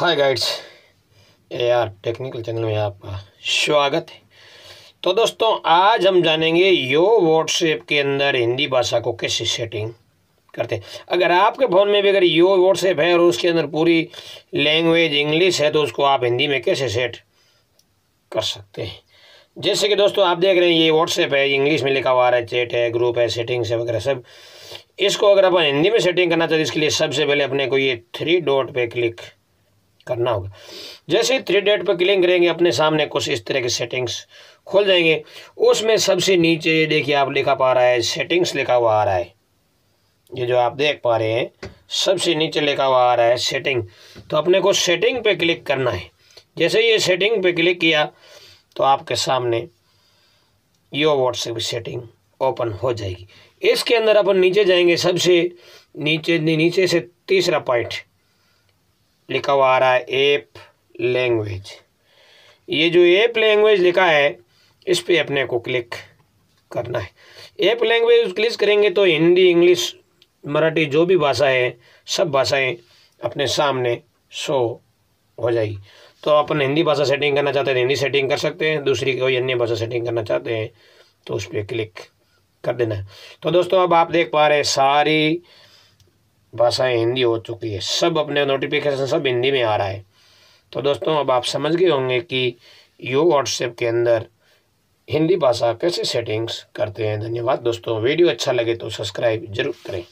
हाय guides यार technical channel में आपका स्वागत है तो दोस्तों आज हम जानेंगे यो व्हाट्सएप के अंदर हिंदी भाषा को कैसे सेटिंग करते हैं अगर आपके फ़ोन में भी अगर यो व्हाट्सएप है और उसके अंदर पूरी लैंग्वेज इंग्लिश है तो उसको आप हिंदी में कैसे सेट कर सकते हैं जैसे कि दोस्तों आप देख रहे हैं ये व्हाट्सएप है इंग्लिश में लिखा हुआ है चैट है ग्रुप है सेटिंग्स है वगैरह सब इसको अगर अपन हिंदी में सेटिंग करना चाहते इसके लिए सबसे पहले अपने को ये थ्री डॉट पे क्लिक करना होगा जैसे थ्री डेट पर क्लिक करेंगे अपने सामने कुछ इस तरह के सेटिंग्स खोल जाएंगे उसमें सबसे नीचे देखिए आप लिखा पा रहा है सेटिंग्स लिखा हुआ आ रहा है ये जो आप देख पा रहे हैं सबसे नीचे लिखा हुआ आ रहा है सेटिंग तो अपने को सेटिंग पे क्लिक करना है जैसे ये सेटिंग पे क्लिक किया तो आपके सामने यो व्हाट्सएप सेटिंग ओपन हो जाएगी इसके अंदर अपन नीचे जाएंगे सबसे नीचे नीचे से तीसरा पॉइंट लिखा हुआ आ रहा है एप लैंग्वेज ये जो एप लैंग्वेज लिखा है इस पर अपने को क्लिक करना है एप लैंग्वेज क्लिक करेंगे तो हिंदी इंग्लिश मराठी जो भी भाषा है सब भाषाएं अपने सामने शो हो जाएगी तो अपन हिंदी भाषा सेटिंग करना चाहते हैं तो हिंदी सेटिंग कर सकते हैं दूसरी कोई अन्य भाषा सेटिंग करना चाहते हैं तो उस पर क्लिक कर देना है तो दोस्तों अब आप देख पा रहे हैं सारी भाषाएं हिंदी हो चुकी है सब अपने नोटिफिकेशन सब हिंदी में आ रहा है तो दोस्तों अब आप समझ गए होंगे कि यू व्हाट्सएप के अंदर हिंदी भाषा कैसे सेटिंग्स करते हैं धन्यवाद दोस्तों वीडियो अच्छा लगे तो सब्सक्राइब जरूर करें